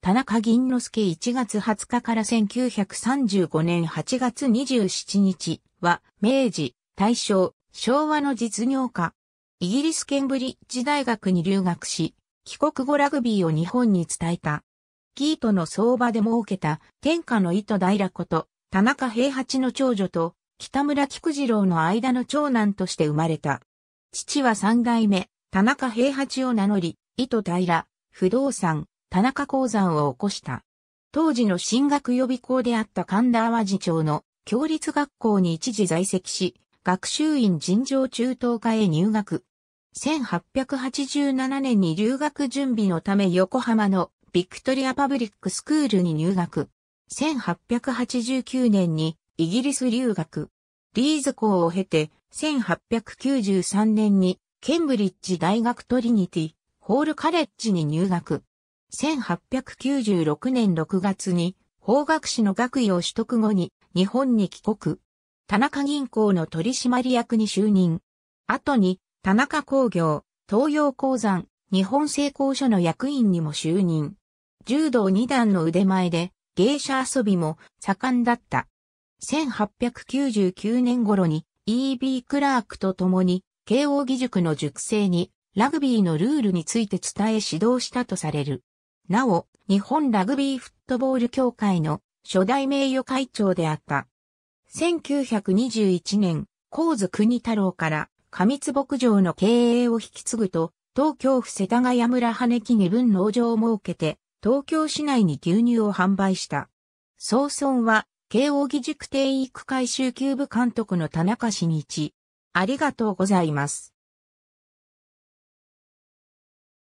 田中銀之助1月20日から1935年8月27日は、明治、大正、昭和の実業家。イギリスケンブリッジ大学に留学し、帰国後ラグビーを日本に伝えた。ギートの相場で設けた天下の糸平こと、田中平八の長女と、北村菊次郎の間の長男として生まれた。父は三代目、田中平八を名乗り、糸平、不動産、田中鉱山を起こした。当時の進学予備校であった神田淡路町の共立学校に一時在籍し、学習院尋常中等科へ入学。1887年に留学準備のため横浜のビクトリアパブリックスクールに入学。1889年にイギリス留学。リーズ校を経て、1893年にケンブリッジ大学トリニティ、ホールカレッジに入学。1896年6月に法学士の学位を取得後に日本に帰国。田中銀行の取締役に就任。後に田中工業、東洋鉱山、日本製鋼所の役員にも就任。柔道二段の腕前で芸者遊びも盛んだった。1899年頃に E.B. クラークと共に慶応義塾の塾生にラグビーのルールについて伝え指導したとされる。なお、日本ラグビーフットボール協会の初代名誉会長であった。1921年、神津国太郎から過密牧場の経営を引き継ぐと、東京府世田谷村羽木二分農場を設けて、東京市内に牛乳を販売した。総村は、慶応義塾定育会集級部監督の田中氏に一。ありがとうございます。